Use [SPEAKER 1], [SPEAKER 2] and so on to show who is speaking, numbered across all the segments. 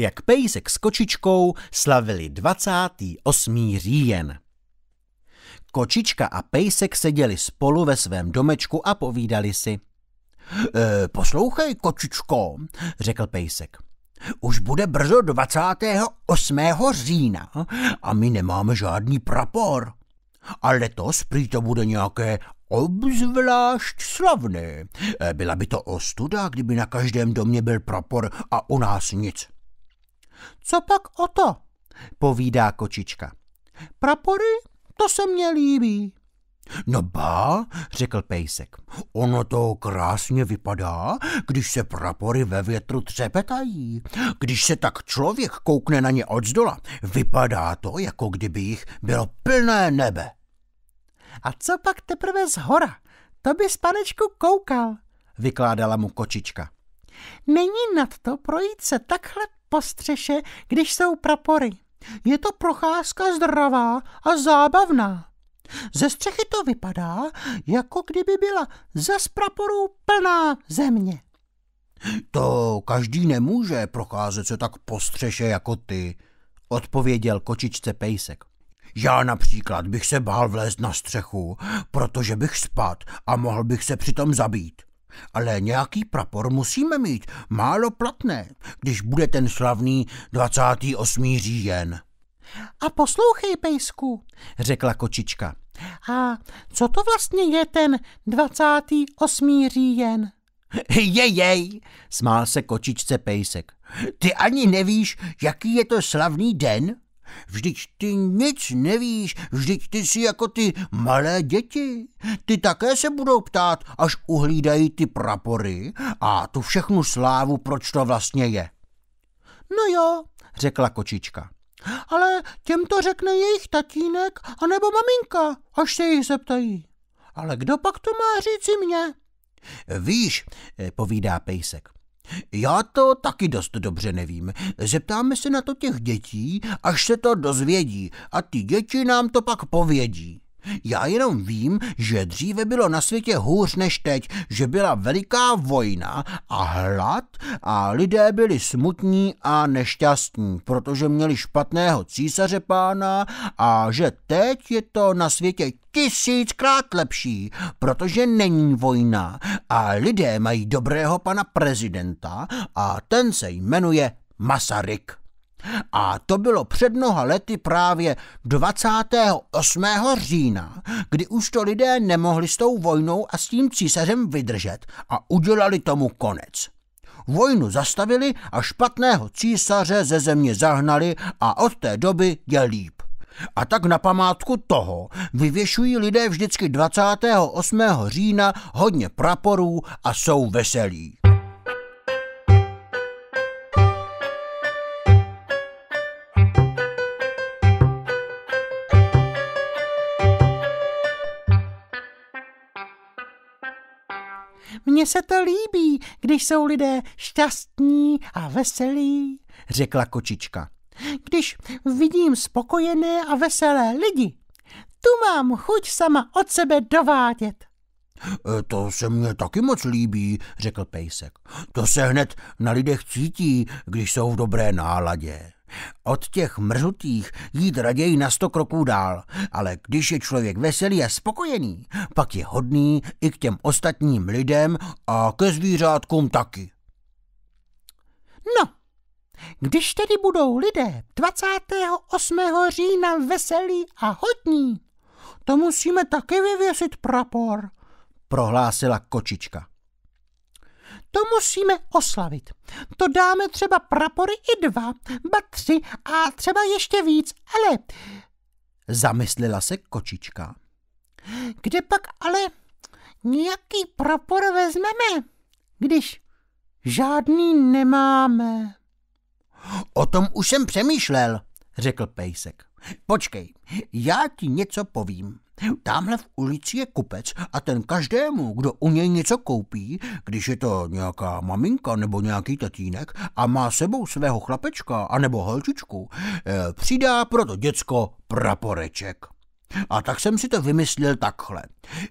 [SPEAKER 1] jak Pejsek s kočičkou slavili 28. říjen. Kočička a Pejsek seděli spolu ve svém domečku a povídali si. E, poslouchej, kočičko, řekl Pejsek. Už bude brzo 28. října a my nemáme žádný prapor. A letos prý to bude nějaké obzvlášť slavné. E, byla by to ostuda, kdyby na každém domě byl prapor a u nás nic. Co pak o to? povídá kočička.
[SPEAKER 2] Prapory? To se mně líbí.
[SPEAKER 1] No ba, řekl pejsek, ono to krásně vypadá, když se prapory ve větru třepetají. Když se tak člověk koukne na ně zdola, vypadá to, jako kdyby jich bylo plné nebe.
[SPEAKER 2] A co pak teprve z hora? To bys, panečku, koukal, vykládala mu kočička. Není nad to projít se takhle po střeše, když jsou prapory. Je to procházka zdravá a zábavná. Ze střechy to vypadá, jako kdyby byla ze praporů plná země.
[SPEAKER 1] To každý nemůže procházet se tak po střeše jako ty, odpověděl kočičce Pejsek. Já například bych se bál vlézt na střechu, protože bych spad a mohl bych se přitom zabít. Ale nějaký prapor musíme mít, málo platné, když bude ten slavný 28. říjen.
[SPEAKER 2] A poslouchej, pejsku, řekla kočička. A co to vlastně je ten 28. říjen? Jej, jej! smál se kočičce pejsek. Ty ani nevíš,
[SPEAKER 1] jaký je to slavný den? Vždyť ty nic nevíš, vždyť ty jsi jako ty malé děti. Ty také se budou ptát, až uhlídají ty prapory a tu všechnu slávu, proč to vlastně je. No jo, řekla kočička.
[SPEAKER 2] Ale těm to řekne jejich tatínek anebo maminka, až se jich zeptají. Ale kdo pak to má říci mně?
[SPEAKER 1] Víš, eh, povídá pejsek, já to taky dost dobře nevím. Zeptáme se na to těch dětí, až se to dozvědí a ty děti nám to pak povědí. Já jenom vím, že dříve bylo na světě hůř než teď, že byla veliká vojna a hlad a lidé byli smutní a nešťastní, protože měli špatného císaře pána a že teď je to na světě tisíckrát lepší, protože není vojna a lidé mají dobrého pana prezidenta a ten se jmenuje Masaryk. A to bylo před mnoha lety právě 28. října, kdy už to lidé nemohli s tou vojnou a s tím císařem vydržet a udělali tomu konec. Vojnu zastavili a špatného císaře ze země zahnali a od té doby je líp. A tak na památku toho vyvěšují lidé vždycky 28. října hodně praporů a jsou veselí.
[SPEAKER 2] Mně se to líbí, když jsou lidé šťastní a veselí, řekla
[SPEAKER 1] kočička.
[SPEAKER 2] Když vidím spokojené a veselé lidi, tu mám chuť sama od sebe dovádět.
[SPEAKER 1] E, to se mně taky moc líbí, řekl pejsek. To se hned na lidech cítí, když jsou v dobré náladě. Od těch mrzutých jít raději na sto kroků dál, ale když je člověk veselý a spokojený, pak je hodný i k těm ostatním lidem a ke zvířátkům taky.
[SPEAKER 2] No, když tedy budou lidé 28. října veselí a hodní, to musíme taky vyvěsit prapor,
[SPEAKER 1] prohlásila kočička.
[SPEAKER 2] To musíme oslavit. To dáme třeba prapory i dva, ba tři a třeba ještě víc, ale...
[SPEAKER 1] Zamyslila se
[SPEAKER 2] kočička. Kde pak ale nějaký prapor vezmeme, když žádný nemáme? O
[SPEAKER 1] tom už jsem přemýšlel, řekl Pejsek. Počkej, já ti něco povím. Tamhle v ulici je kupec a ten každému, kdo u něj něco koupí, když je to nějaká maminka nebo nějaký tatínek a má sebou svého chlapečka anebo holčičku, eh, přidá pro to děcko praporeček. A tak jsem si to vymyslel takhle.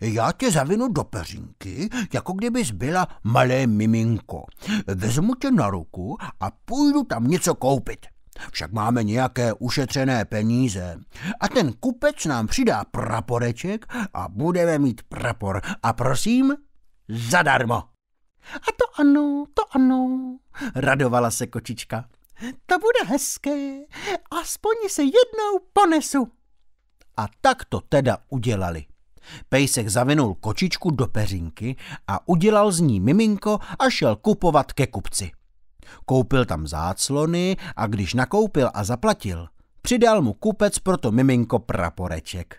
[SPEAKER 1] Já tě zavinu do peřinky, jako kdybys byla malé miminko. Vezmu tě na ruku a půjdu tam něco koupit. Však máme nějaké ušetřené peníze. A ten kupec nám přidá praporeček a budeme mít prapor. A prosím, zadarmo.
[SPEAKER 2] A to ano, to ano,
[SPEAKER 1] radovala se kočička.
[SPEAKER 2] To bude hezké, aspoň se jednou ponesu. A tak to
[SPEAKER 1] teda udělali. Pejsek zavinul kočičku do peřinky a udělal z ní miminko a šel kupovat ke kupci. Koupil tam záclony a když nakoupil a zaplatil, přidal mu kupec pro to miminko praporeček.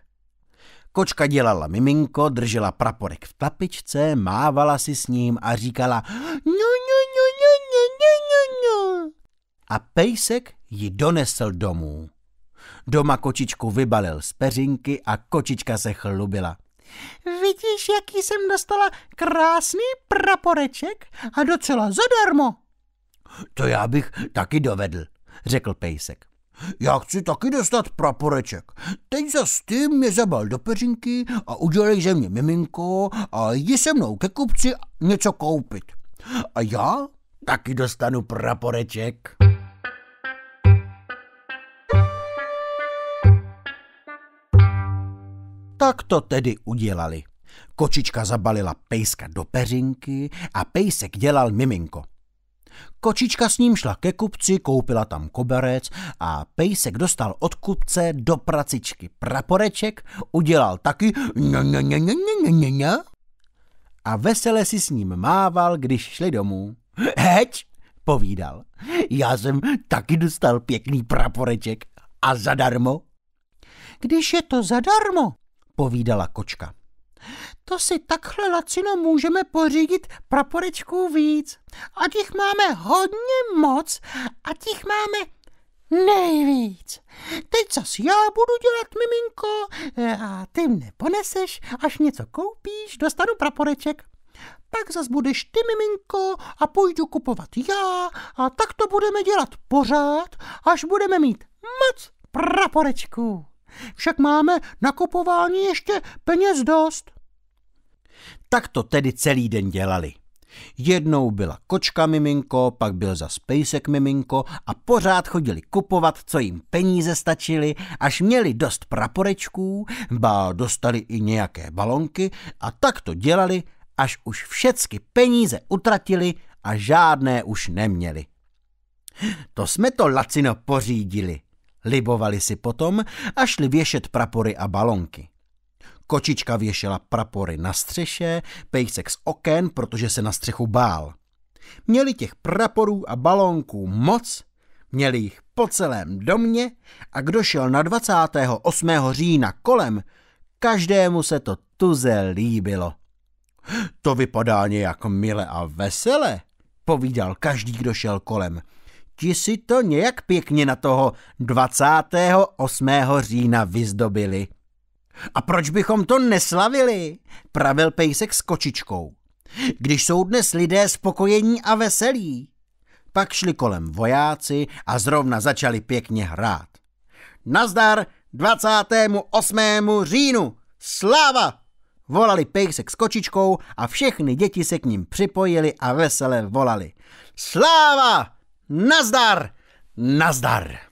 [SPEAKER 1] Kočka dělala miminko, držela praporek v tapičce, mávala si s ním a říkala
[SPEAKER 2] no, no, no, no, no, no, no, no.
[SPEAKER 1] A pejsek ji donesl domů. Doma kočičku vybalil z peřinky a kočička se chlubila.
[SPEAKER 2] Vidíš, jaký jsem dostala krásný praporeček a docela zadarmo.
[SPEAKER 1] To já bych taky dovedl, řekl pejsek. Já chci taky dostat praporeček. Teď za ty mě zabal do peřinky a udělej ze mě miminko a jdi se mnou ke kupci něco koupit. A já taky dostanu praporeček. Tak to tedy udělali. Kočička zabalila pejska do peřinky a pejsek dělal miminko. Kočička s ním šla ke kupci, koupila tam koberec a pejsek dostal od kupce do pracičky praporeček, udělal taky a vesele si s ním mával, když šli domů. Heď, povídal, já jsem taky dostal pěkný praporeček a zadarmo. Když je to zadarmo, povídala kočka,
[SPEAKER 2] to si takhle lacino můžeme pořídit praporečků víc. A těch máme hodně moc, a těch máme nejvíc. Teď zas já budu dělat, miminko, e, a ty mne poneseš, až něco koupíš, dostanu praporeček. Pak zas budeš ty, miminko, a půjdu kupovat já a tak to budeme dělat pořád, až budeme mít moc praporečků. Však máme na kupování ještě peněz dost.
[SPEAKER 1] Tak to tedy celý den dělali. Jednou byla kočka miminko, pak byl za pejsek miminko a pořád chodili kupovat, co jim peníze stačily, až měli dost praporečků, ba dostali i nějaké balonky a tak to dělali, až už všecky peníze utratili a žádné už neměli. To jsme to lacino pořídili, Libovali si potom a šli věšet prapory a balonky. Kočička věšela prapory na střeše, pejsek z oken, protože se na střechu bál. Měli těch praporů a balonků moc, měli jich po celém domě a kdo šel na 28. října kolem, každému se to tuze líbilo. To vypadá nějak mile a vesele, povídal každý, kdo šel kolem ti si to nějak pěkně na toho 28. října vyzdobili. A proč bychom to neslavili? Pravil pejsek s kočičkou. Když jsou dnes lidé spokojení a veselí. Pak šli kolem vojáci a zrovna začali pěkně hrát. Nazdar 28. říjnu! Sláva! Volali pejsek s kočičkou a všechny děti se k ním připojili a vesele volali. Sláva! Nasdar! Nasdar!